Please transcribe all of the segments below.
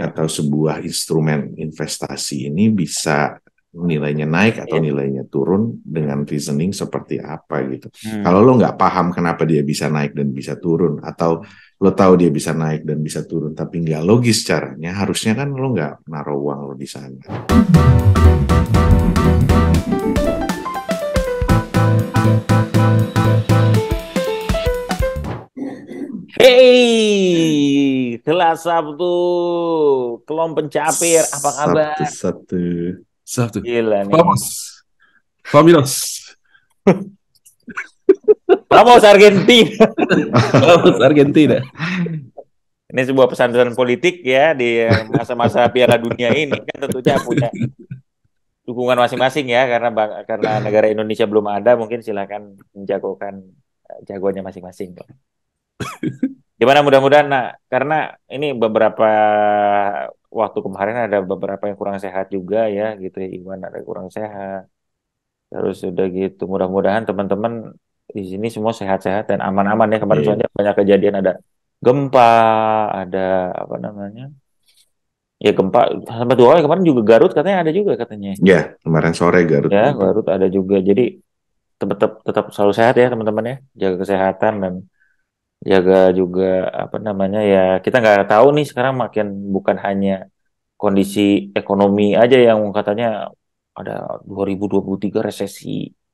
atau sebuah instrumen investasi ini bisa nilainya naik atau yeah. nilainya turun dengan reasoning seperti apa gitu. Hmm. Kalau lo nggak paham kenapa dia bisa naik dan bisa turun, atau lo tahu dia bisa naik dan bisa turun tapi nggak logis caranya, harusnya kan lo nggak naruh uang lo di sana. Hey, Gelas Sabtu, kelompok Pencapir, apa kabar? Sabtu, Sabtu. Sabtu. Gila nih. Vamos. Vamos. Vamos Argentina. Vamos Argentina. Ini sebuah pesan-pesan politik ya di masa-masa Piala Dunia ini kan tentunya punya dukungan masing-masing ya karena karena negara Indonesia belum ada mungkin silakan menjagokan eh, jagoannya masing-masing. Dimana mudah-mudahan nah, karena ini beberapa waktu kemarin ada beberapa yang kurang sehat juga ya gitu ya Iwan ada kurang sehat. Terus sudah gitu mudah-mudahan teman-teman di sini semua sehat-sehat dan aman-aman ya kemarin yeah. soalnya banyak kejadian ada gempa, ada apa namanya? Ya gempa sampai dua kali kemarin juga Garut katanya ada juga katanya. Ya, yeah, kemarin sore Garut. Ya, Garut ada juga. Jadi tetap tetap selalu sehat ya teman-teman ya. Jaga kesehatan dan jaga juga apa namanya ya kita nggak tahu nih sekarang makin bukan hanya kondisi ekonomi aja yang katanya ada 2023 resesi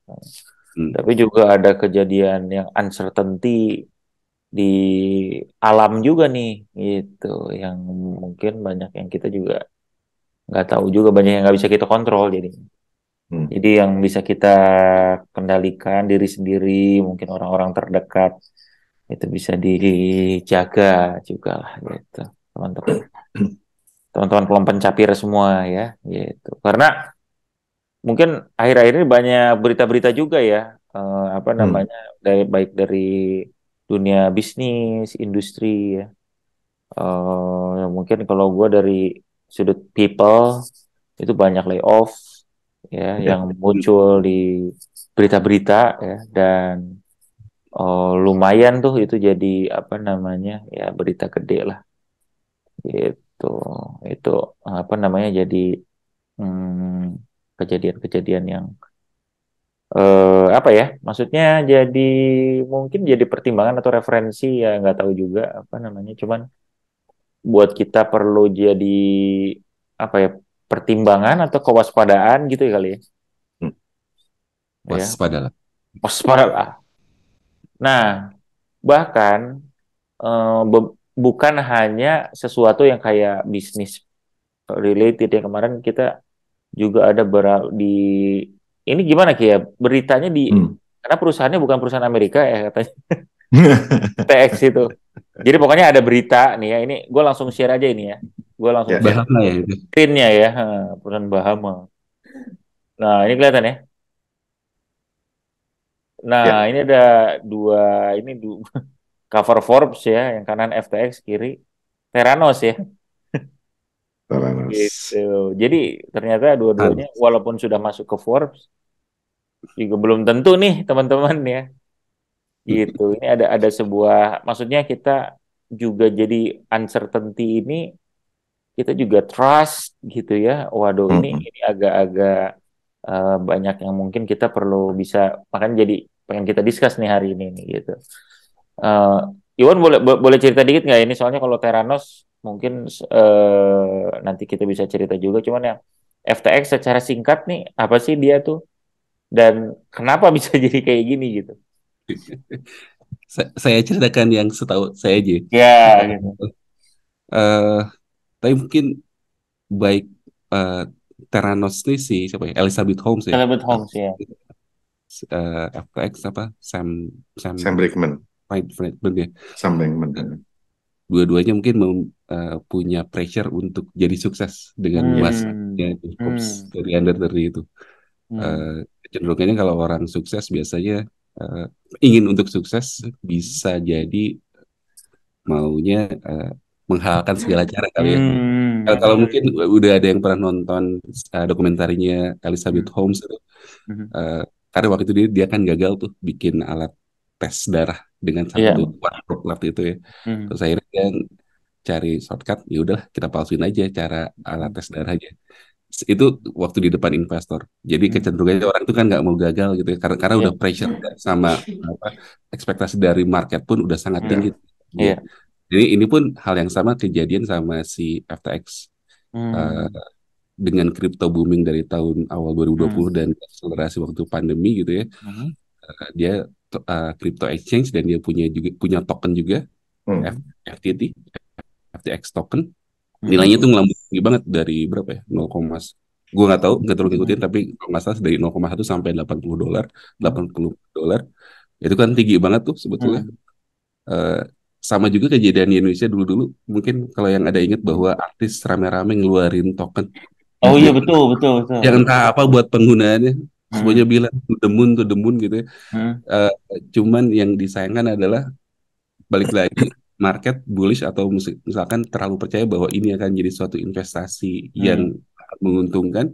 hmm. tapi juga ada kejadian yang uncertainty di alam juga nih gitu yang mungkin banyak yang kita juga nggak tahu juga banyak yang nggak bisa kita kontrol jadi hmm. jadi yang bisa kita kendalikan diri sendiri mungkin orang-orang terdekat itu bisa dijaga juga lah gitu teman-teman teman-teman belum pencapir semua ya gitu karena mungkin akhir-akhir ini banyak berita-berita juga ya eh, apa hmm. namanya hmm. dari baik dari dunia bisnis industri ya eh, mungkin kalau gue dari sudut people itu banyak layoff ya, ya. yang muncul di berita-berita ya dan oh, lumayan tuh itu jadi apa namanya ya berita gede lah gitu itu apa namanya jadi kejadian hmm, kejadian-kejadian yang eh, apa ya maksudnya jadi mungkin jadi pertimbangan atau referensi ya nggak tahu juga apa namanya cuman buat kita perlu jadi apa ya pertimbangan atau kewaspadaan gitu ya kali ya kewaspadaan hmm. ya. waspada Nah, bahkan eh, bukan hanya sesuatu yang kayak bisnis related yang kemarin kita juga ada di ini gimana Ki ya beritanya di hmm. karena perusahaannya bukan perusahaan Amerika ya katanya TX itu jadi pokoknya ada berita nih ya ini gue langsung share aja ini ya gue langsung ya, share Bahama ya screennya ya perusahaan Bahama nah ini kelihatan ya Nah, ya. ini ada dua ini du cover Forbes ya, yang kanan FTX, kiri Theranos ya. Theranos. Gitu. Jadi ternyata dua-duanya walaupun sudah masuk ke Forbes juga belum tentu nih teman-teman ya. Gitu. Hmm. Ini ada ada sebuah maksudnya kita juga jadi uncertainty ini kita juga trust gitu ya. Waduh, ini hmm. ini agak-agak Eh, banyak yang mungkin kita perlu bisa makanya jadi pengen kita discuss nih hari ini nih, gitu. Uh, Iwan boleh bo boleh cerita dikit nggak ini soalnya kalau Teranos mungkin uh, nanti kita bisa cerita juga cuman ya FTX secara singkat nih apa sih dia tuh dan kenapa bisa jadi kayak gini gitu? saya ceritakan yang setahu saya aja. Ya. Yeah, gitu. Uh, tapi mungkin baik uh, Theranos nih si siapa ya? Elizabeth Holmes ya. Elizabeth Holmes ya. Uh, eh, FTX apa? Sam Sam Sam Brickman. Right, Brickman ya. Sam Brickman. Iya. dua-duanya mungkin mem, uh, punya pressure untuk jadi sukses dengan hmm. luasnya di hmm. dari under dari itu. Hmm. Uh, cenderungnya kan kalau orang sukses biasanya uh, ingin untuk sukses bisa jadi maunya uh, menghalalkan segala cara kali ya. Hmm. Kalau, kalau mungkin udah ada yang pernah nonton uh, dokumentarinya Elizabeth hmm. Holmes itu, hmm. uh, karena waktu itu dia dia kan gagal tuh bikin alat tes darah dengan iya. satu yeah. waktu itu ya. Hmm. Terus akhirnya dia cari shortcut, ya udahlah kita palsuin aja cara alat tes darah aja. Itu waktu di depan investor. Jadi hmm. kecenderungannya orang itu kan nggak mau gagal gitu ya, karena karena yeah. udah pressure sama apa, ekspektasi dari market pun udah sangat hmm. tinggi. Yeah. yeah jadi ini pun hal yang sama kejadian sama si FTX hmm. uh, dengan crypto booming dari tahun awal 2020 hmm. dan akselerasi waktu pandemi gitu ya. Hmm. Uh, dia uh, crypto exchange dan dia punya juga punya token juga hmm. FTT FTX token hmm. nilainya tuh ngelambung tinggi banget dari berapa ya 0, gue nggak tahu nggak terlalu ngikutin tapi masa nggak salah dari 0,1 sampai 80 dolar 80 hmm. dolar itu kan tinggi banget tuh sebetulnya hmm. uh, sama juga kejadian di Indonesia dulu-dulu mungkin kalau yang ada ingat bahwa artis rame-rame ngeluarin token Oh iya betul betul betul. Yang entah apa buat penggunaannya hmm. semuanya bilang tuh demun tuh demun gitu. Ya. Hmm. Uh, cuman yang disayangkan adalah balik lagi market bullish atau misalkan terlalu percaya bahwa ini akan jadi suatu investasi hmm. yang menguntungkan,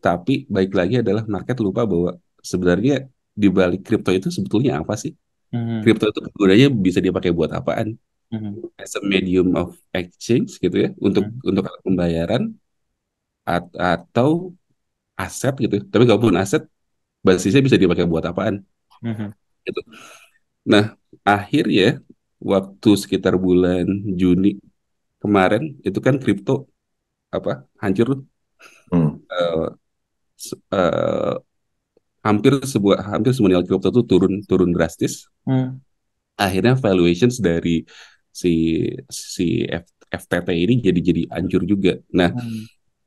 tapi baik lagi adalah market lupa bahwa sebenarnya di balik kripto itu sebetulnya apa sih? Mm-hmm. Kripto itu gunanya bisa dipakai buat apaan? Mm-hmm. As a medium of exchange gitu ya, untuk mm-hmm. untuk pembayaran at, atau aset gitu. Tapi kalaupun aset, basisnya bisa dipakai buat apaan? Mm-hmm. Gitu. Nah, akhirnya waktu sekitar bulan Juni kemarin itu kan kripto apa hancur Mm. Uh, uh, hampir sebuah hampir semua nilai kripto itu turun turun drastis. Hmm. Akhirnya valuations dari si si F, FTT ini jadi jadi anjur juga. Nah, hmm.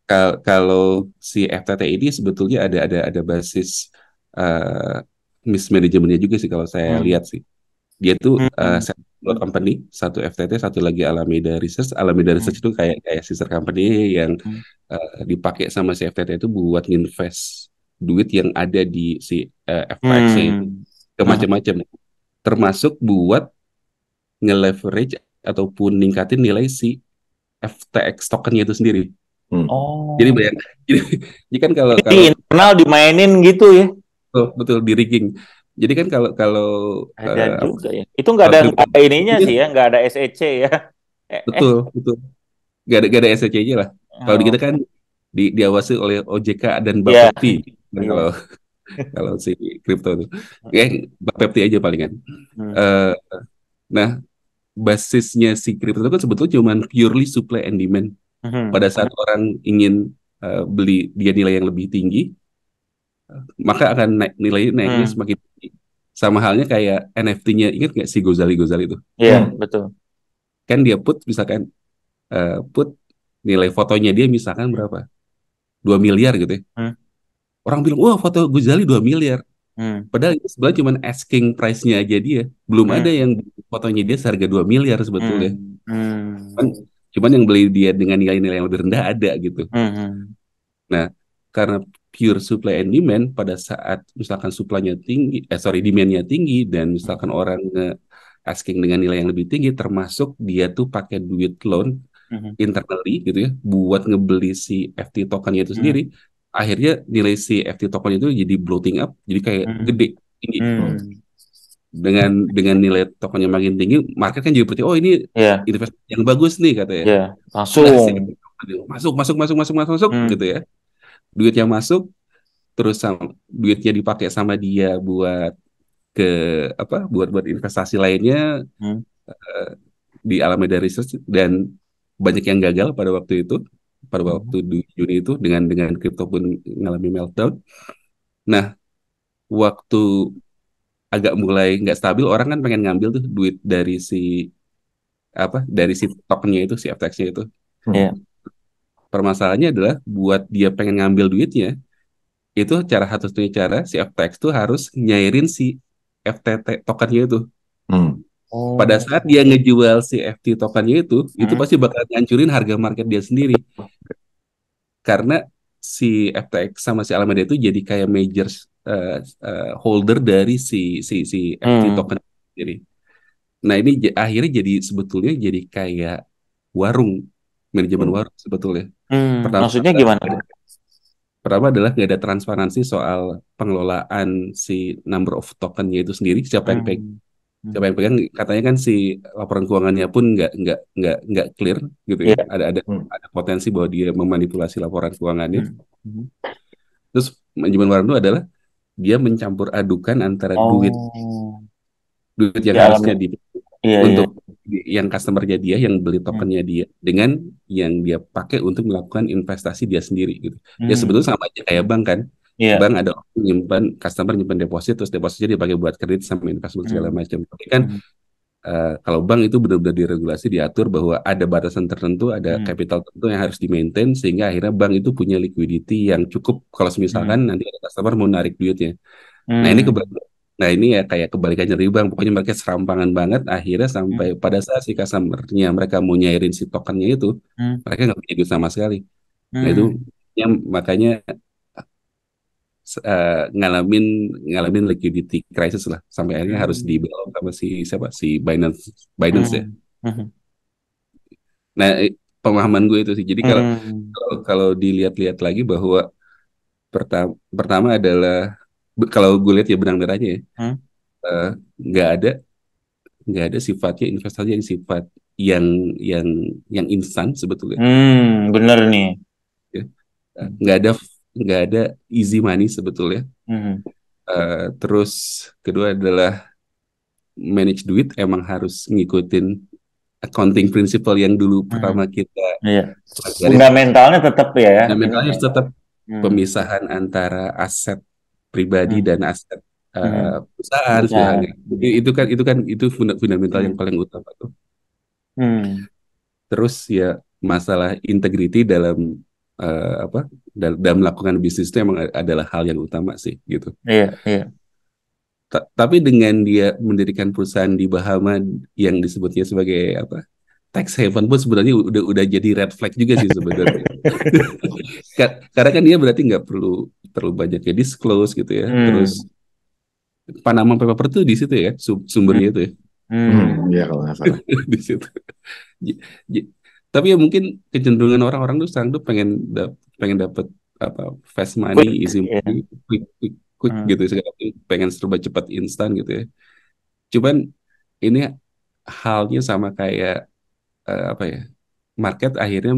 kal kalau si FTT ini sebetulnya ada ada ada basis uh, mismanagementnya juga sih kalau saya hmm. lihat sih. Dia tuh hmm. uh, eh, dua company, satu FTT, satu lagi Alameda Research. Alameda Research hmm. itu kayak kayak sister company yang hmm. uh, dipakai sama si FTT itu buat invest duit yang ada di si uh, eh, FX hmm. ke macam-macam termasuk buat nge-leverage ataupun ningkatin nilai si FTX tokennya itu sendiri. Hmm. Oh. Jadi bayang, jadi, jadi kan kalau, kalau internal dimainin gitu ya. Betul, betul di rigging. Jadi kan kalau kalau ada uh, juga ya. Itu nggak ada, ada ininya iya. sih ya, nggak ada SEC ya. Eh, betul, betul. Gak ada gak ada SEC-nya lah. Oh. Kalau di oh. kita kan di, diawasi oleh OJK dan Bapeti. Iya. Yeah kalau iya. kalau si kripto itu, ya Pak eh, Pepti aja palingan. Hmm. Uh, nah, basisnya si kripto itu kan sebetulnya cuma purely supply and demand. Hmm. Pada saat orang ingin uh, beli dia nilai yang lebih tinggi, maka akan naik nilainya naiknya hmm. semakin tinggi. Sama halnya kayak NFT-nya, ingat nggak si Gozali Gozali itu? Iya, yeah, hmm. betul. Kan dia put misalkan uh, put nilai fotonya dia misalkan berapa? 2 miliar gitu ya. Hmm orang bilang wah foto Guzali 2 miliar hmm. padahal itu sebenarnya cuma asking price-nya aja dia belum hmm. ada yang fotonya dia seharga 2 miliar sebetulnya hmm. Hmm. Cuman, yang beli dia dengan nilai-nilai yang lebih rendah ada gitu hmm. nah karena pure supply and demand pada saat misalkan supply tinggi eh sorry demand-nya tinggi dan misalkan orang asking dengan nilai yang lebih tinggi termasuk dia tuh pakai duit loan hmm. internally gitu ya buat ngebeli si FT tokennya itu hmm. sendiri akhirnya nilai si FT token itu jadi bloating up jadi kayak hmm. gede tinggi hmm. dengan dengan nilai tokennya makin tinggi market kan juga berarti oh ini yeah. investasi yang bagus nih katanya yeah. langsung nah, masuk masuk masuk masuk masuk masuk hmm. gitu ya duit yang masuk terus duitnya dipakai sama dia buat ke apa buat buat investasi lainnya hmm. uh, di Alameda Research dan banyak yang gagal pada waktu itu pada hmm. waktu Juni itu dengan dengan kripto pun mengalami meltdown. Nah, waktu agak mulai nggak stabil, orang kan pengen ngambil tuh duit dari si apa dari si tokennya itu si FTX-nya itu. Yeah. Permasalahannya adalah buat dia pengen ngambil duitnya itu cara satu-satunya cara si FTX tuh harus nyairin si FTT tokennya itu. Hmm. Oh. Pada saat dia ngejual si FT tokennya itu, hmm. itu pasti bakal ngancurin harga market dia sendiri. Karena si FTX sama si Alameda itu jadi kayak major uh, uh, holder dari si si si FT hmm. token sendiri. Nah, ini akhirnya jadi sebetulnya jadi kayak warung, manajemen hmm. warung sebetulnya. Hmm. Pertama, Maksudnya gimana? Pertama adalah nggak ada transparansi soal pengelolaan si number of tokennya itu sendiri, siapa hmm. yang pegang siapa yang pegang katanya kan si laporan keuangannya pun nggak nggak nggak nggak clear gitu ya yeah. ada ada hmm. ada potensi bahwa dia memanipulasi laporan keuangannya hmm. hmm. terus manajemen warung itu adalah dia mencampur adukan antara oh. duit duit yang ya, harusnya di iya, iya. untuk iya. yang customernya dia yang beli hmm. tokennya hmm. dia dengan yang dia pakai untuk melakukan investasi dia sendiri gitu hmm. ya sebetulnya sama aja kayak bank kan yeah. bank ada nyimpan customer nyimpan deposit terus depositnya dipakai buat kredit sama investment segala hmm. macam tapi kan mm. uh, kalau bank itu benar-benar diregulasi diatur bahwa ada batasan tertentu ada mm. capital tertentu yang harus dimaintain sehingga akhirnya bank itu punya liquidity yang cukup kalau misalkan mm. nanti ada customer mau narik duitnya nah ini hmm. kebalik nah ini ya kayak kebalikannya dari bank pokoknya mereka serampangan banget akhirnya hmm. sampai pada saat si customernya mereka mau nyairin si tokennya itu mereka nggak punya duit sama sekali nah itu yang makanya uh, ngalamin ngalamin liquidity crisis lah sampai akhirnya harus hmm. di sama si siapa si Binance Binance ya. hmm. ya. Nah pemahaman gue itu sih. Jadi kalau hmm. kalau, dilihat-lihat lagi bahwa pertama pertama adalah kalau gue lihat ya benang merahnya ya hmm. Eh, nggak hmm? uh, ada nggak ada sifatnya investasi yang sifat yang yang yang instan sebetulnya. Hmm, bener nih. Ya. Nggak ada nggak ada easy money sebetulnya. Mm-hmm. Uh, terus kedua adalah manage duit emang harus ngikutin accounting principle yang dulu hmm. pertama kita. Iya. Fundamentalnya tetap ya, ya. Fundamentalnya tetap hmm. pemisahan antara aset pribadi hmm. dan aset uh, perusahaan ya. Jadi itu kan itu kan itu fundamental hmm. yang mm-hmm. paling utama tuh. Hmm. Terus ya masalah integriti dalam uh, apa dalam, dalam melakukan bisnis itu emang adalah hal yang utama sih gitu. Iya, iya. Ta tapi dengan dia mendirikan perusahaan di Bahama yang disebutnya sebagai apa? Tax haven pun sebenarnya udah udah jadi red flag juga sih sebenarnya. Karena kan dia berarti nggak perlu terlalu banyak ya disclose gitu ya. Hmm. Terus Panama Paper itu di situ ya sumbernya hmm. itu ya. hmm ya kalau nggak salah. di situ tapi ya mungkin kecenderungan orang-orang tuh sekarang tuh pengen da pengen dapat apa fast money quick, easy iya. money yeah. quick quick quick hmm. gitu segala pengen serba cepat instan gitu ya cuman ini halnya sama kayak uh, apa ya market akhirnya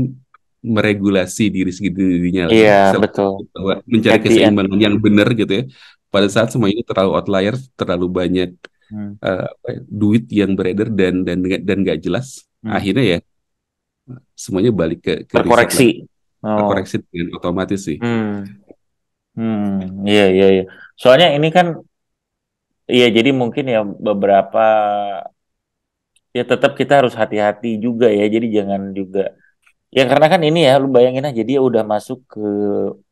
meregulasi diri segitu lah yeah, betul bahwa mencari keseimbangan ya. yang benar gitu ya pada saat semua itu terlalu outlier terlalu banyak hmm. uh, duit yang beredar dan dan dan nggak jelas hmm. akhirnya ya semuanya balik ke, ke koreksi oh. terkoreksi dengan otomatis sih hmm hmm iya iya iya soalnya ini kan iya jadi mungkin ya beberapa ya tetap kita harus hati-hati juga ya jadi jangan juga ya karena kan ini ya lu bayangin aja dia udah masuk ke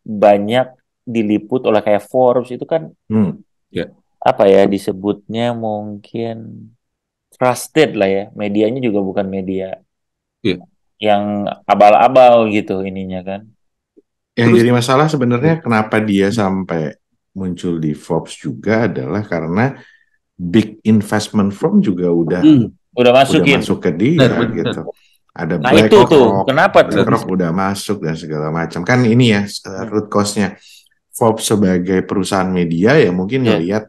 banyak diliput oleh kayak Forbes itu kan hmm, yeah. apa ya disebutnya mungkin trusted lah ya medianya juga bukan media yeah yang abal-abal gitu ininya kan. Yang Terus, jadi masalah sebenarnya hmm. kenapa dia sampai muncul di Forbes juga adalah karena big investment firm juga udah hmm, udah masukin udah masuk ke dia benar, benar. gitu. Ada nah, Black itu Rock, tuh. Kenapa tuh? Rock udah masuk dan segala macam. Kan ini ya eh, root cause-nya. Forbes sebagai perusahaan media ya mungkin yeah. ngelihat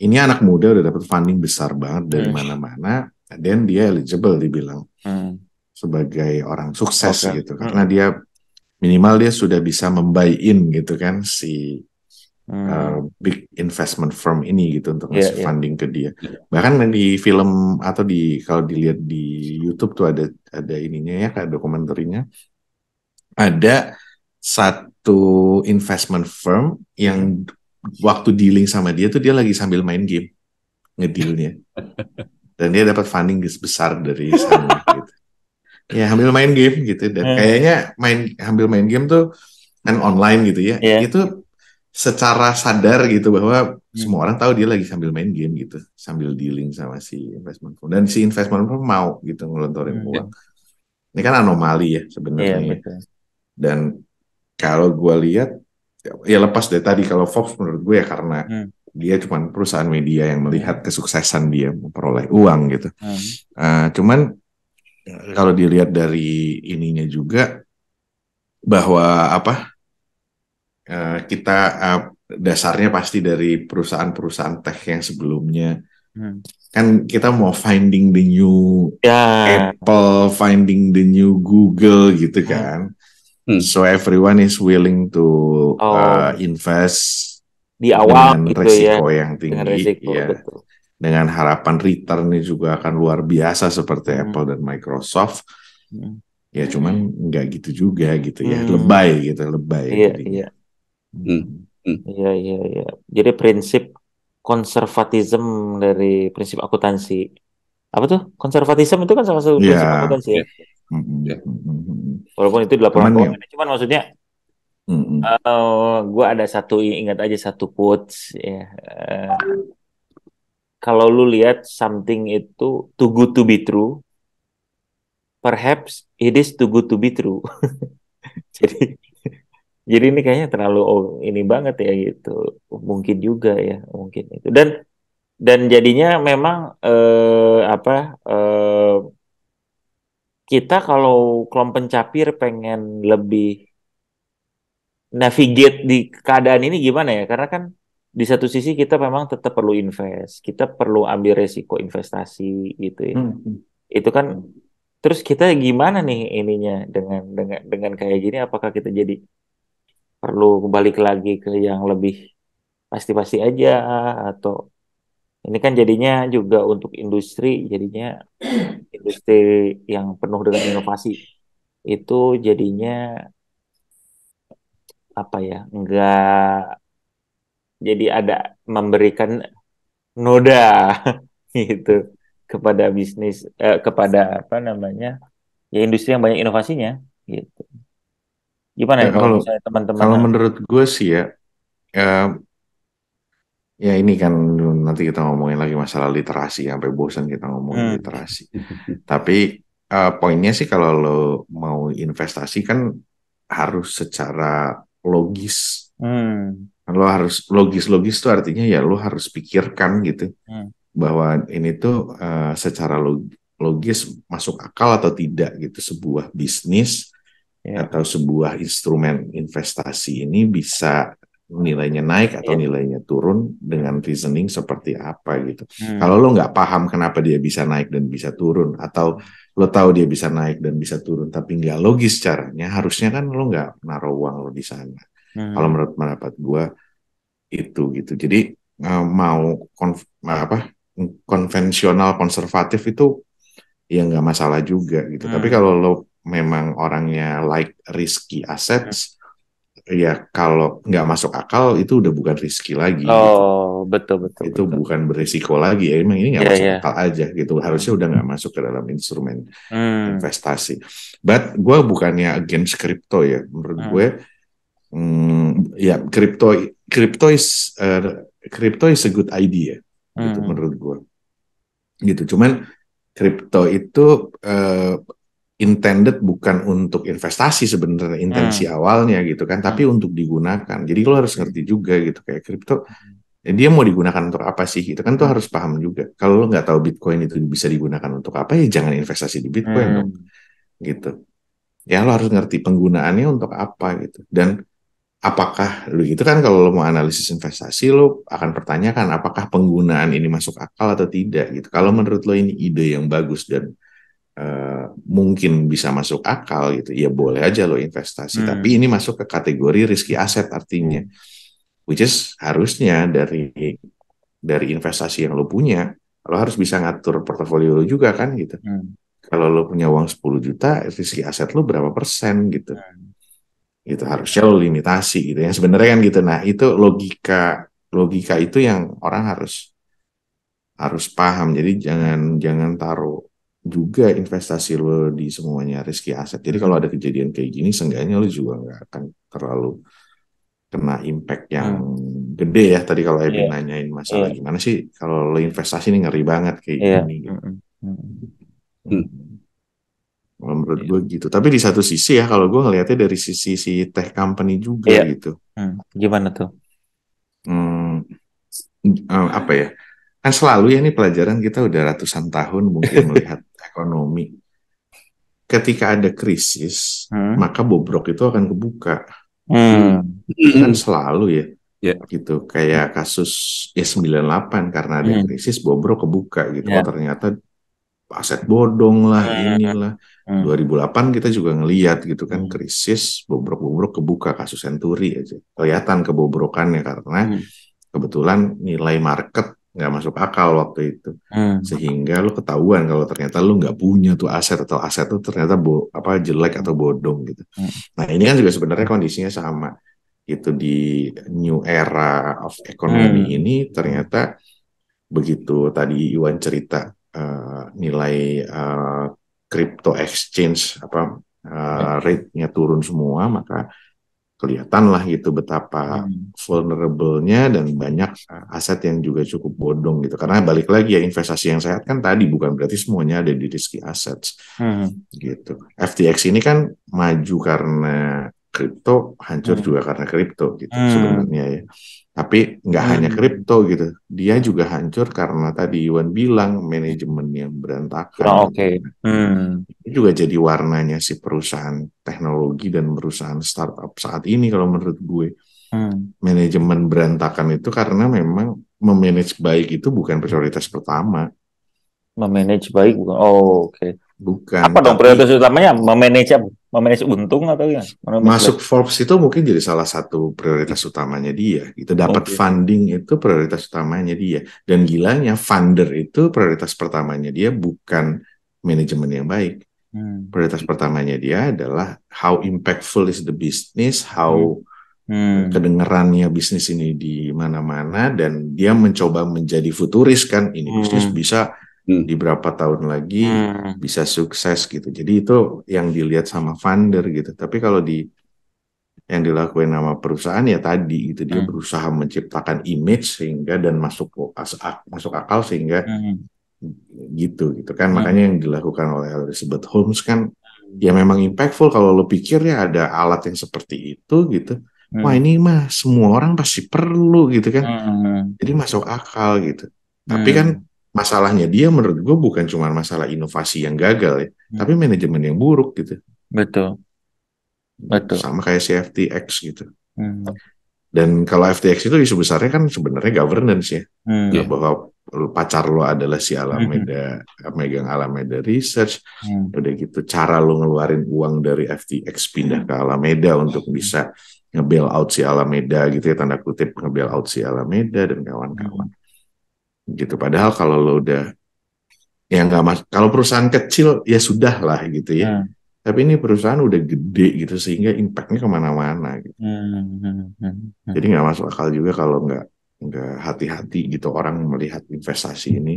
ini anak muda udah dapat funding besar banget dari hmm. mana-mana, dan dia eligible dibilang. Hmm sebagai orang sukses okay. gitu karena hmm. dia minimal dia sudah bisa membuy-in gitu kan si hmm. uh, big investment firm ini gitu untuk iya, ngasih yeah, funding ke dia. Iya. Bahkan di film atau di kalau dilihat di YouTube tuh ada ada ininya ya kayak dokumenternya. Ada satu investment firm yang hmm. waktu dealing sama dia tuh dia lagi sambil main game ngedealnya. Dan dia dapat funding besar dari sana gitu ya sambil main game gitu dan hmm. kayaknya main ambil main game tuh kan online gitu ya yeah. itu secara sadar gitu bahwa hmm. semua orang tahu dia lagi sambil main game gitu sambil dealing sama si investment firm dan si investment firm mau gitu ngelontorin hmm. Iya. uang ini kan anomali ya sebenarnya yeah, ya. dan kalau gue lihat ya lepas dari tadi kalau fox menurut gue ya karena hmm. dia cuma perusahaan media yang melihat hmm. kesuksesan dia memperoleh uang gitu hmm. uh, cuman kalau dilihat dari ininya juga bahwa apa eh, kita eh, dasarnya pasti dari perusahaan-perusahaan tech yang sebelumnya hmm. kan kita mau finding the new yeah. Apple, finding the new Google gitu hmm. kan. Hmm. So everyone is willing to oh. uh, invest di awal dengan gitu resiko ya. yang tinggi. Dengan resiko, ya. betul dengan harapan return returnnya juga akan luar biasa seperti hmm. Apple dan Microsoft. Hmm. Ya cuman nggak gitu juga gitu ya, hmm. lebay gitu, lebay. Iya, iya. Hmm. Hmm. Iya, iya, iya. Jadi prinsip konservatisme dari prinsip akuntansi. Apa tuh? Konservatisme itu kan salah satu iya. prinsip yeah. akuntansi ya. Yeah. Hmm, ya. Walaupun itu dilaporkan laporan ya. cuman maksudnya -hmm. uh, eh, gue ada satu ingat aja satu quotes ya. Uh, kalau lu lihat something itu too good to be true, perhaps it is too good to be true. jadi jadi ini kayaknya terlalu oh, ini banget ya gitu. Mungkin juga ya, mungkin itu. Dan dan jadinya memang eh, apa eh, kita kalau kelompok pencapir pengen lebih navigate di keadaan ini gimana ya? Karena kan di satu sisi kita memang tetap perlu invest, kita perlu ambil resiko investasi gitu ya. Hmm. hmm. Itu kan hmm. terus kita gimana nih ininya dengan dengan dengan kayak gini apakah kita jadi perlu balik lagi ke yang lebih pasti-pasti aja atau ini kan jadinya juga untuk industri jadinya industri yang penuh dengan inovasi itu jadinya apa ya Enggak jadi ada memberikan noda gitu kepada bisnis eh, kepada apa namanya ya industri yang banyak inovasinya gitu gimana ya, ya kalau, misalnya teman-teman kalau menurut gue sih ya uh, ya ini kan nanti kita ngomongin lagi masalah literasi sampai bosan kita ngomongin hmm. literasi tapi uh, poinnya sih kalau lo mau investasi kan harus secara logis hmm Lo harus logis-logis tuh artinya ya lo harus pikirkan gitu hmm. bahwa ini tuh uh, secara logis masuk akal atau tidak gitu sebuah bisnis yeah. atau sebuah instrumen investasi ini bisa nilainya naik atau yeah. nilainya turun dengan reasoning seperti apa gitu. Hmm. Kalau lo nggak paham kenapa dia bisa naik dan bisa turun, atau lo tahu dia bisa naik dan bisa turun tapi nggak logis caranya, harusnya kan lo nggak naruh uang lo di sana. Hmm. Kalau menurut pendapat gue itu gitu. Jadi eh, mau konf eh, apa konvensional konservatif itu ya nggak masalah juga gitu. Hmm. Tapi kalau lo memang orangnya like risky assets, hmm. ya kalau nggak masuk akal itu udah bukan risky lagi. Oh betul betul. Itu betul. bukan berisiko lagi. Ya, emang ini nggak yeah, masuk yeah. akal aja gitu. Harusnya udah nggak masuk ke dalam instrumen hmm. investasi. But gue bukannya against crypto ya. Menurut hmm. gue Hmm, ya crypto crypto is uh, crypto is a good idea gitu hmm. gitu menurut gue gitu cuman kripto itu uh, intended bukan untuk investasi sebenarnya intensi hmm. awalnya gitu kan tapi hmm. untuk digunakan jadi lo harus ngerti juga gitu kayak kripto hmm. dia mau digunakan untuk apa sih gitu kan tuh harus paham juga kalau lo nggak tahu bitcoin itu bisa digunakan untuk apa ya jangan investasi di bitcoin hmm. dong gitu ya lo harus ngerti penggunaannya untuk apa gitu dan apakah lu itu kan kalau lu mau analisis investasi lu akan pertanyakan apakah penggunaan ini masuk akal atau tidak gitu. Kalau menurut lo ini ide yang bagus dan uh, mungkin bisa masuk akal gitu, ya boleh aja lo investasi. Hmm. Tapi ini masuk ke kategori riski aset artinya, which is harusnya dari dari investasi yang lo punya, lo harus bisa ngatur portofolio lo juga kan gitu. Hmm. Kalau lo punya uang 10 juta, riski aset lo berapa persen gitu. Hmm itu harusnya lo limitasi gitu ya sebenarnya kan gitu nah itu logika logika itu yang orang harus harus paham jadi jangan jangan taruh juga investasi lo di semuanya riski aset. Jadi kalau ada kejadian kayak gini, seenggaknya lo juga nggak akan terlalu kena impact yang hmm. gede ya. Tadi kalau Ebi yeah. nanyain masalah yeah. gimana sih kalau lo investasi ini ngeri banget kayak yeah. gini. Gitu. Hmm. hmm, hmm. hmm. Kalau menurut yeah. gue gitu. Tapi di satu sisi ya kalau gue ngelihatnya dari sisi si tech company juga yeah. gitu. Hmm. Gimana tuh? Hmm, eh, apa ya? Kan selalu ya ini pelajaran kita udah ratusan tahun mungkin melihat ekonomi. Ketika ada krisis, hmm. maka bobrok itu akan kebuka. Hmm. Kan selalu ya. Yeah. gitu kayak kasus ya 98 karena ada hmm. krisis bobrok kebuka gitu yeah. oh ternyata aset bodong lah iya, iya, iya. hmm. inilah. Hmm. 2008 kita juga ngeliat gitu kan hmm. krisis bobrok-bobrok kebuka kasus Century aja. Kelihatan kebobrokannya karena hmm. kebetulan nilai market nggak masuk akal waktu itu hmm. sehingga lo ketahuan kalau ternyata lo nggak punya tuh aset atau aset tuh ternyata bo apa jelek atau bodong gitu nah ini kan juga sebenarnya kondisinya sama itu di new era of economy ini ternyata begitu tadi Iwan cerita uh, nilai uh, crypto exchange apa uh, rate-nya turun semua maka kelihatanlah gitu betapa hmm. vulnerable-nya dan banyak aset yang juga cukup bodong gitu karena balik lagi ya investasi yang sehat kan tadi bukan berarti semuanya ada di risky assets hmm. gitu FTX ini kan maju karena kripto hancur hmm. juga karena kripto gitu hmm. sebenarnya ya. Tapi nggak hmm. hanya kripto gitu, dia juga hancur karena tadi Iwan bilang manajemen yang berantakan. Oh, Oke. Okay. Hmm. Itu juga jadi warnanya si perusahaan teknologi dan perusahaan startup saat ini kalau menurut gue. Hmm. Manajemen berantakan itu karena memang memanage baik itu bukan prioritas pertama. Memanage baik bukan. Oh, oke. Okay. Bukan. Apa dong prioritas utamanya? Memanage apa? memanage untung atau ya? Masuk Forbes itu mungkin jadi salah satu prioritas utamanya dia. Itu dapat okay. funding itu prioritas utamanya dia. Dan gilanya funder itu prioritas pertamanya dia bukan manajemen yang baik. Hmm. Prioritas pertamanya dia adalah how impactful is the business, how hmm. Hmm. bisnis ini di mana-mana dan dia mencoba menjadi futuris kan ini hmm. bisnis bisa hmm. di berapa tahun lagi hmm. bisa sukses gitu. Jadi itu yang dilihat sama funder gitu. Tapi kalau di yang dilakuin sama perusahaan ya tadi itu dia hmm. berusaha menciptakan image sehingga dan masuk masuk akal sehingga hmm. gitu gitu kan hmm. makanya yang dilakukan oleh Elizabeth Holmes kan ya memang impactful kalau lo pikir ya ada alat yang seperti itu gitu hmm. wah ini mah semua orang pasti perlu gitu kan hmm. jadi masuk akal gitu tapi kan hmm masalahnya dia menurut gue bukan cuma masalah inovasi yang gagal ya, hmm. tapi manajemen yang buruk gitu. Betul. Betul. Sama kayak CFTX gitu. Hmm. Dan kalau FTX itu isu besarnya kan sebenarnya governance ya, hmm. Ya, bahwa pacar lo adalah si Alameda hmm. megang Alameda Research, hmm. udah gitu cara lo ngeluarin uang dari FTX pindah hmm. ke Alameda untuk bisa ngebel out si Alameda gitu ya tanda kutip ngebel out si Alameda dan kawan-kawan. Hmm gitu padahal kalau lo udah ya nggak mas kalau perusahaan kecil ya sudah lah gitu ya hmm. tapi ini perusahaan udah gede gitu sehingga impactnya kemana-mana gitu hmm. Hmm. hmm, hmm. jadi nggak masuk akal juga kalau nggak nggak hati-hati gitu orang melihat investasi ini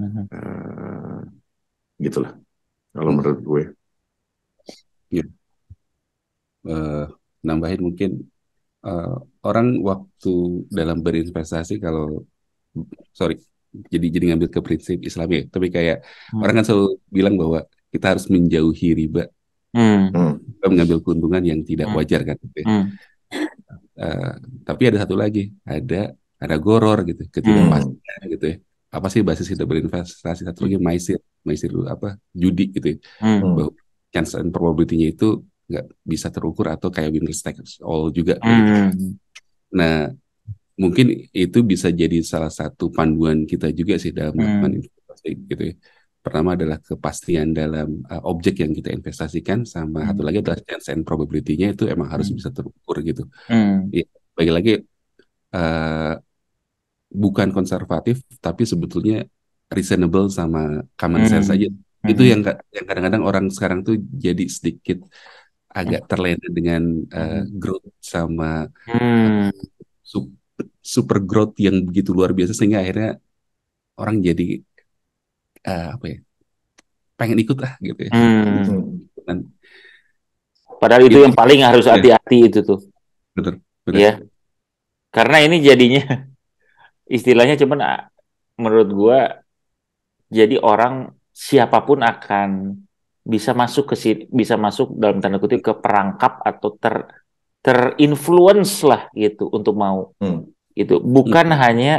hmm. uh, gitulah kalau hmm. menurut gue ya. uh, nambahin mungkin uh, orang waktu dalam berinvestasi kalau sorry jadi jadi ngambil ke prinsip Islam ya tapi kayak hmm. orang kan selalu bilang bahwa kita harus menjauhi riba hmm. hmm. kita mengambil keuntungan yang tidak hmm. wajar kan gitu ya. hmm. uh, tapi ada satu lagi ada ada goror gitu ketidakpastian hmm. gitu ya apa sih basis kita berinvestasi satu lagi maisir maisir apa judi gitu ya. Hmm. hmm. bahwa chance and probability-nya itu nggak bisa terukur atau kayak winner takes all juga. hmm. Gitu. Nah, mungkin itu bisa jadi salah satu panduan kita juga sih dalam hmm. melakukan hmm. investasi gitu ya. Pertama adalah kepastian dalam uh, objek yang kita investasikan sama hmm. satu lagi adalah chance and probability-nya itu emang harus hmm. bisa terukur gitu. Hmm. Ya, bagi lagi uh, bukan konservatif tapi sebetulnya reasonable sama common sense hmm. Hmm. Itu yang kadang-kadang orang sekarang tuh jadi sedikit agak hmm. terlena dengan uh, growth sama hmm. Uh, super growth yang begitu luar biasa sehingga akhirnya orang jadi uh, apa ya pengen ikut lah gitu ya. Hmm. Dan, Padahal itu ya, yang paling harus ya. hati-hati ya. itu tuh. Betul. betul. Ya. Karena ini jadinya istilahnya cuman ah, menurut gua jadi orang siapapun akan bisa masuk ke sini, bisa masuk dalam tanda kutip ke perangkap atau ter terinfluence lah gitu untuk mau. Hmm itu bukan hmm. hanya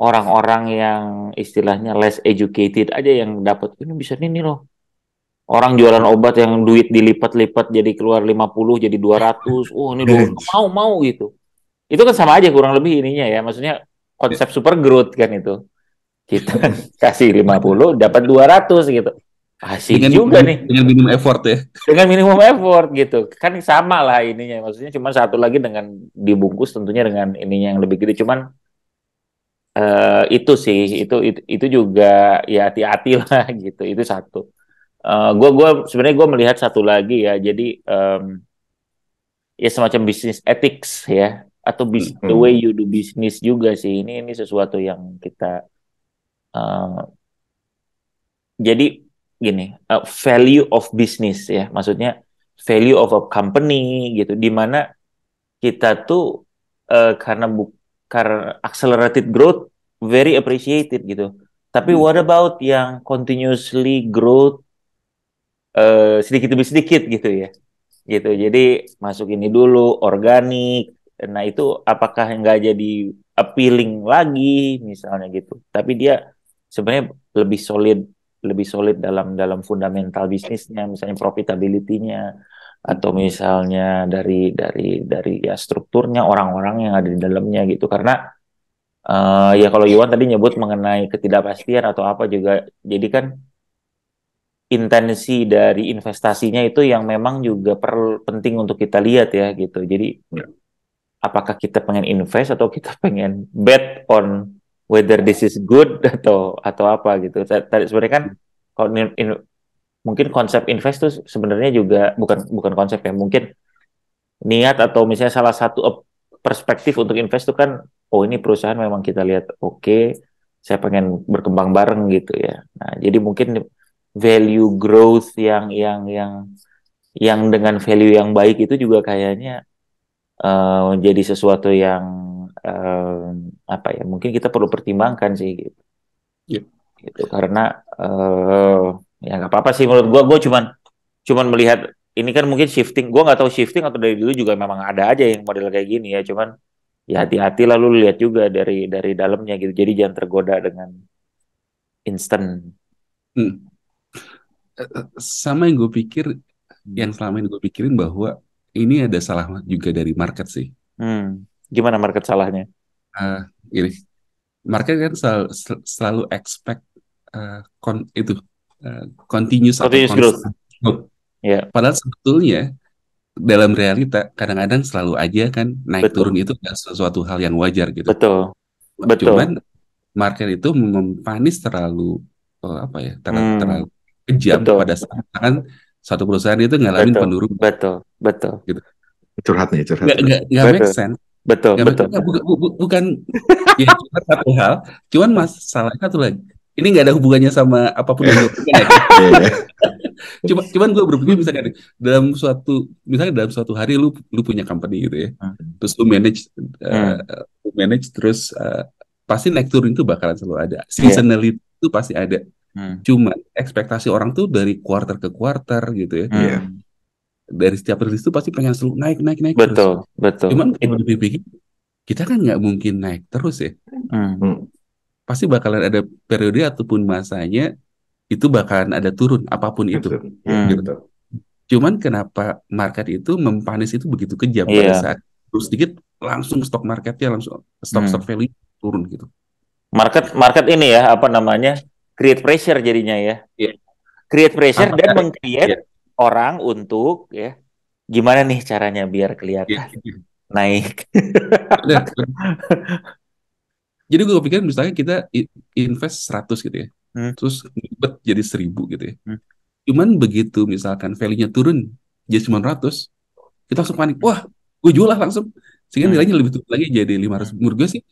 orang-orang yang istilahnya less educated aja yang dapat ini bisa ini loh orang jualan obat yang duit dilipat-lipat jadi keluar 50 jadi 200 oh ini loh, mau mau gitu itu kan sama aja kurang lebih ininya ya maksudnya konsep iya. super growth kan itu kita kasih 50 dapat 200 gitu Asik dengan juga minum, nih. Dengan minimum effort ya. Dengan minimum effort gitu. Kan sama lah ininya. Maksudnya cuma satu lagi dengan dibungkus tentunya dengan ininya yang lebih gede. Cuman uh, itu sih itu itu, itu juga ya hati-hati lah gitu. Itu satu. Uh, gua gua sebenarnya gue melihat satu lagi ya. Jadi um, ya semacam bisnis ethics ya atau bis, -hmm. the way you do business juga sih. Ini ini sesuatu yang kita uh, jadi gini uh, value of business ya maksudnya value of a company gitu di mana kita tuh uh, karena bu karena accelerated growth very appreciated gitu tapi hmm. what about yang continuously growth uh, sedikit demi sedikit gitu ya gitu jadi masuk ini dulu organik nah itu apakah nggak jadi appealing lagi misalnya gitu tapi dia sebenarnya lebih solid lebih solid dalam dalam fundamental bisnisnya misalnya profitability-nya atau misalnya dari dari dari ya strukturnya orang-orang yang ada di dalamnya gitu karena uh, ya kalau Iwan tadi nyebut mengenai ketidakpastian atau apa juga jadi kan intensi dari investasinya itu yang memang juga perlu penting untuk kita lihat ya gitu jadi ya. apakah kita pengen invest atau kita pengen bet on whether this is good atau atau apa gitu. Tadi sebenarnya kan kalau in, mungkin konsep invest tuh sebenarnya juga bukan bukan konsep ya, mungkin niat atau misalnya salah satu perspektif untuk invest tuh kan oh ini perusahaan memang kita lihat oke, okay, saya pengen berkembang bareng gitu ya. Nah, jadi mungkin value growth yang yang yang yang dengan value yang baik itu juga kayaknya uh, jadi sesuatu yang eh, apa ya mungkin kita perlu pertimbangkan sih gitu yeah. gitu karena uh, ya nggak apa-apa sih menurut gue gue cuman cuman melihat ini kan mungkin shifting gue nggak tahu shifting atau dari dulu juga memang ada aja yang model kayak gini ya cuman ya hati-hati lalu lihat juga dari dari dalamnya gitu jadi jangan tergoda dengan instan hmm. sama yang gue pikir yang selama ini gue pikirin bahwa ini ada salah juga dari market sih hmm. gimana market salahnya uh, ini market kan selalu, selalu expect uh, kon, itu uh, continuous, continuous growth. growth. Yeah. Padahal sebetulnya dalam realita kadang-kadang selalu aja kan naik Betul. turun itu adalah sesuatu hal yang wajar gitu. Betul. Betul. Cuman market itu mempanis terlalu oh, apa ya terlalu, hmm. terlalu kejam Betul. pada saat kan satu perusahaan itu ngalamin Betul. penurunan. Betul. Betul. Gitu. Curhat nih curhat. Gak, gak, gak make sense Betul, ya, betul. Bukan, bu, bu, bukan ya, cuma satu hal. Cuman masalahnya satu lagi. Ini nggak ada hubungannya sama apapun yang gue ya. Iya. cuma, cuman gue berpikir misalnya dalam suatu misalnya dalam suatu hari lu lu punya company gitu ya. Hmm. Terus lu manage uh, lu manage terus uh, pasti naik turun itu bakalan selalu ada. Iya. Seasonality yeah. itu pasti ada. Hmm. Cuma ekspektasi orang tuh dari quarter ke quarter gitu ya. Hmm dari setiap rilis itu pasti pengen selalu naik naik naik betul terus. betul cuman kalau dipikir kita kan nggak mungkin naik terus ya hmm. hmm. pasti bakalan ada periode ataupun masanya itu bakalan ada turun apapun itu hmm. gitu cuman kenapa market itu mempanis itu begitu kejam yeah. pada iya. saat terus sedikit langsung stok marketnya langsung stok value hmm. turun gitu market market ini ya apa namanya create pressure jadinya ya yeah. create pressure apa dan mengcreate iya orang untuk ya gimana nih caranya biar iya, kelihatan yeah. naik. Iya, iya. jadi gue kepikiran misalnya kita invest 100 gitu ya. Hmm. Terus ngebet jadi 1000 gitu ya. Hmm. Cuman begitu misalkan value-nya turun jadi cuma 100, kita langsung panik. Wah, gue jual lah langsung. Sehingga hmm. nilainya lebih turun lagi jadi 500. Hmm. Menurut gue sih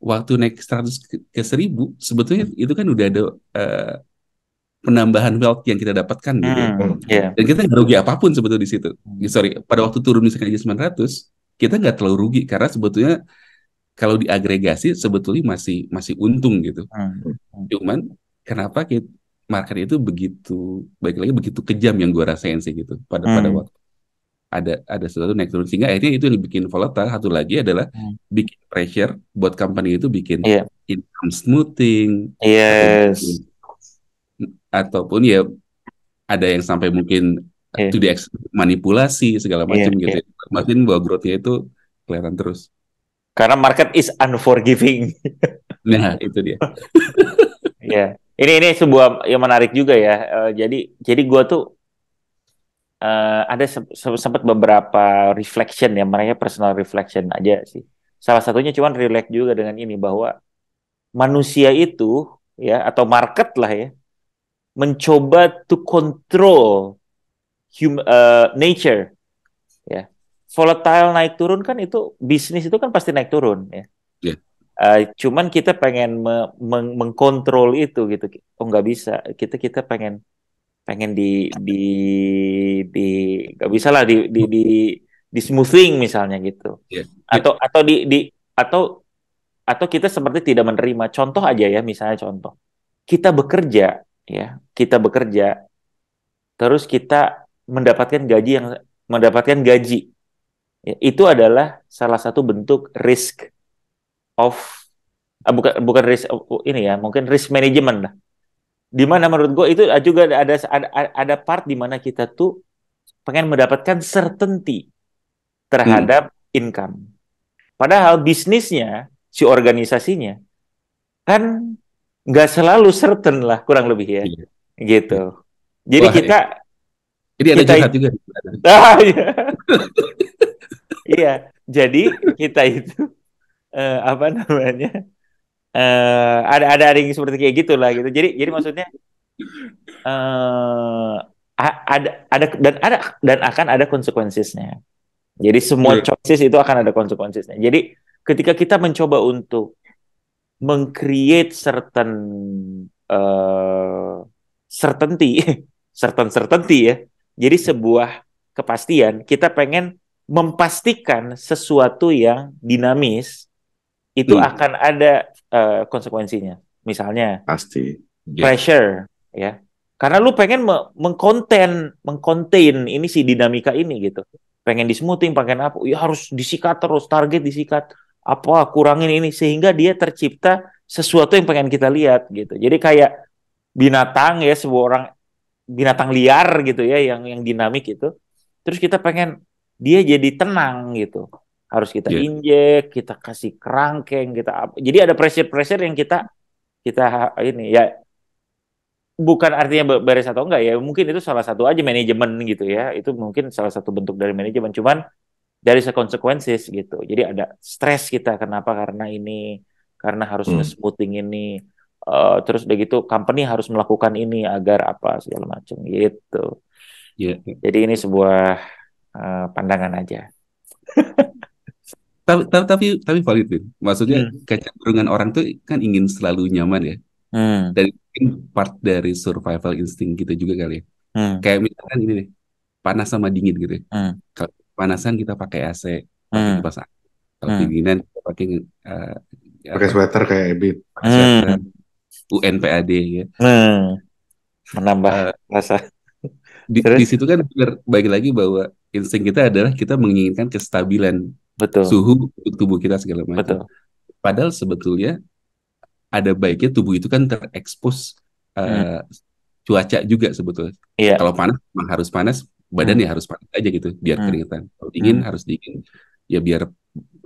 waktu naik 100 ke, ke 1000 sebetulnya hmm. itu kan udah ada uh, penambahan wealth yang kita dapatkan gitu ya. hmm, gitu. Iya. Yeah. Dan kita nggak rugi apapun sebetulnya di situ. Sorry, pada waktu turun misalkan aja 900, kita nggak terlalu rugi karena sebetulnya kalau diagregasi sebetulnya masih masih untung gitu. Hmm. Cuman kenapa kita market itu begitu baik lagi begitu kejam yang gua rasain sih gitu pada hmm. pada waktu ada ada sesuatu naik turun sehingga akhirnya itu yang bikin volatile satu lagi adalah hmm. bikin pressure buat company itu bikin yeah. income smoothing yes bikin ataupun ya ada yang sampai mungkin yeah. Iya. manipulasi segala iya, macam yeah, gitu. Yeah. Iya. Ya. Makin bahwa growth-nya itu kelihatan terus. Karena market is unforgiving. nah, itu dia. ya. yeah. Ini ini sebuah yang menarik juga ya. Uh, jadi jadi gua tuh uh, ada se se sempat beberapa reflection ya, mereka personal reflection aja sih. Salah satunya cuman relax juga dengan ini bahwa manusia itu ya atau market lah ya mencoba to control hum, uh, nature ya yeah. volatile naik turun kan itu bisnis itu kan pasti naik turun ya yeah. Iya. uh, cuman kita pengen me meng mengkontrol itu gitu oh nggak bisa kita kita pengen pengen di di di nggak bisa lah di di di di smoothing misalnya gitu Yeah. atau atau di di atau atau kita seperti tidak menerima contoh aja ya misalnya contoh kita bekerja ya kita bekerja terus kita mendapatkan gaji yang mendapatkan gaji ya, itu adalah salah satu bentuk risk of ah, bukan bukan risk of, ini ya mungkin risk management lah di mana menurut gue itu juga ada ada ada part di mana kita tuh pengen mendapatkan certainty terhadap hmm. income padahal bisnisnya si organisasinya kan nggak selalu certain lah kurang lebih ya. Iya. Gitu. Iya. Jadi Wah, kita Jadi ada kita, jahat juga. Ah, iya. iya. Jadi kita itu uh, apa namanya? Uh, ada ada ada seperti kayak gitulah gitu. Jadi jadi maksudnya uh, ada ada dan ada dan akan ada konsekuensinya. Jadi semua iya. choices itu akan ada konsekuensinya. Jadi ketika kita mencoba untuk mengcreate certain uh, certainty, certain certainty ya. Jadi ya. sebuah kepastian, kita pengen memastikan sesuatu yang dinamis itu hmm. akan ada uh, konsekuensinya. Misalnya pasti yeah. pressure ya. Karena lu pengen mengkonten mengkontain ini sih dinamika ini gitu. Pengen dismuting, pengen apa? Ya harus disikat terus, target disikat apa kurangin ini sehingga dia tercipta sesuatu yang pengen kita lihat gitu. Jadi kayak binatang ya sebuah orang binatang liar gitu ya yang yang dinamik itu. Terus kita pengen dia jadi tenang gitu. Harus kita yeah. injek, kita kasih kerangkeng, kita jadi ada pressure-pressure yang kita kita ini ya bukan artinya beres atau enggak ya mungkin itu salah satu aja manajemen gitu ya itu mungkin salah satu bentuk dari manajemen cuman dari sekonsekuensi gitu. Jadi ada stres kita kenapa karena ini karena harus hmm. smoothing ini uh, terus udah gitu company harus melakukan ini agar apa segala macam gitu. Yeah. Jadi ini sebuah uh, pandangan aja. tapi tapi tapi valid Bin. maksudnya hmm. kecenderungan orang tuh kan ingin selalu nyaman ya. Hmm. Dan mungkin part dari survival instinct kita juga kali ya. Hmm. Kayak misalkan ini deh, panas sama dingin gitu ya. Hmm panasan kita pakai AC hmm. pas kalau hmm. dinginan kita pakai uh, pakai sweater kayak Ebit hmm. UNPAD ya hmm. menambah uh, rasa di, di situ kan lebih baik lagi bahwa insting kita adalah kita menginginkan kestabilan Betul. suhu untuk tubuh kita segala macam. Betul. Padahal sebetulnya ada baiknya tubuh itu kan terekspos uh, hmm. Eh, cuaca juga sebetulnya. Yeah. Kalau panas harus panas, badan hmm. ya harus panas aja gitu biar hmm. keringetan kalau dingin hmm. harus dingin ya biar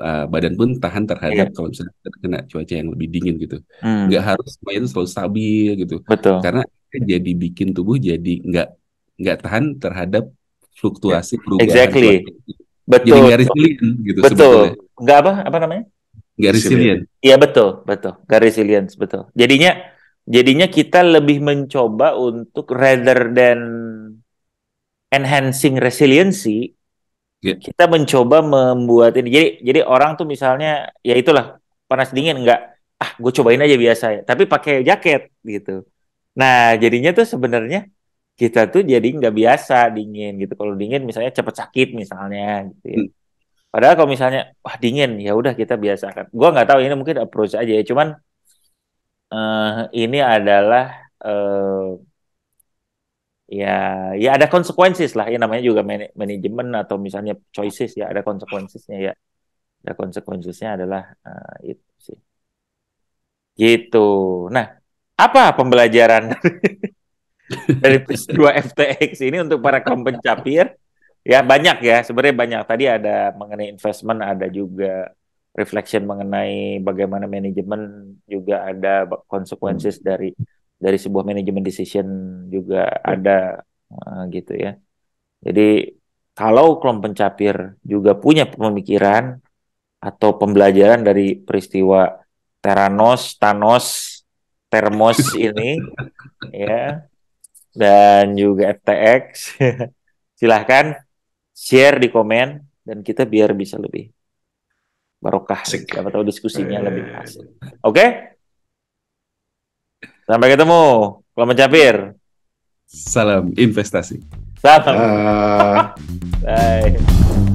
uh, badan pun tahan terhadap yeah. kalau misalnya terkena cuaca yang lebih dingin gitu hmm. nggak harus semuanya selalu stabil gitu Betul. karena jadi bikin tubuh jadi nggak nggak tahan terhadap fluktuasi perubahan exactly. Betul. Jadi nggak resilient gitu. Betul. Sebetulnya. Nggak apa apa namanya? Nggak resilient. Iya betul betul. Nggak resilient betul. Jadinya jadinya kita lebih mencoba untuk rather than enhancing resiliency yeah. kita mencoba membuat ini jadi jadi orang tuh misalnya ya itulah panas dingin enggak ah gue cobain aja biasa ya tapi pakai jaket gitu nah jadinya tuh sebenarnya kita tuh jadi nggak biasa dingin gitu kalau dingin misalnya cepet sakit misalnya gitu ya. Hmm. padahal kalau misalnya wah dingin ya udah kita biasakan gue nggak tahu ini mungkin approach aja ya cuman uh, ini adalah uh, ya ya ada konsekuensis lah ya namanya juga man manajemen atau misalnya choices ya ada konsekuensinya ya ada konsekuensinya adalah uh, itu sih gitu nah apa pembelajaran dari dua FTX ini untuk para kaum pencapir ya banyak ya sebenarnya banyak tadi ada mengenai investment ada juga reflection mengenai bagaimana manajemen juga ada konsekuensis dari dari sebuah manajemen decision juga ya. ada uh, gitu ya. Jadi kalau kelompok pencapir juga punya pemikiran atau pembelajaran dari peristiwa Teranos, Thanos, Termos ini ya dan juga FTX silahkan share di komen dan kita biar bisa lebih barokah atau diskusinya lebih asik. Iya, iya, iya. Oke? Okay? Sampai ketemu. Selamat capir. Salam investasi. Salam. Uh... Bye.